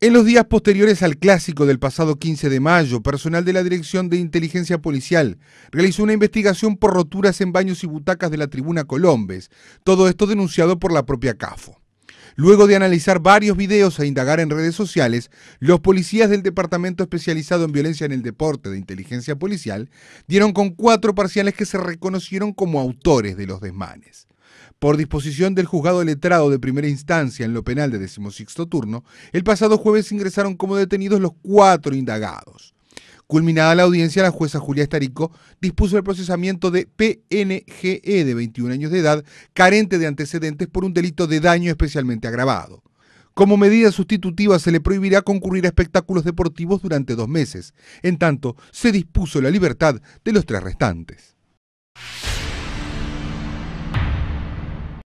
En los días posteriores al clásico del pasado 15 de mayo, personal de la Dirección de Inteligencia Policial realizó una investigación por roturas en baños y butacas de la tribuna Colombes, todo esto denunciado por la propia CAFO. Luego de analizar varios videos e indagar en redes sociales, los policías del Departamento Especializado en Violencia en el Deporte de Inteligencia Policial dieron con cuatro parciales que se reconocieron como autores de los desmanes. Por disposición del juzgado letrado de primera instancia en lo penal de decimosexto turno, el pasado jueves ingresaron como detenidos los cuatro indagados. Culminada la audiencia, la jueza Julia Estarico dispuso el procesamiento de PNGE de 21 años de edad, carente de antecedentes por un delito de daño especialmente agravado. Como medida sustitutiva se le prohibirá concurrir a espectáculos deportivos durante dos meses. En tanto, se dispuso la libertad de los tres restantes.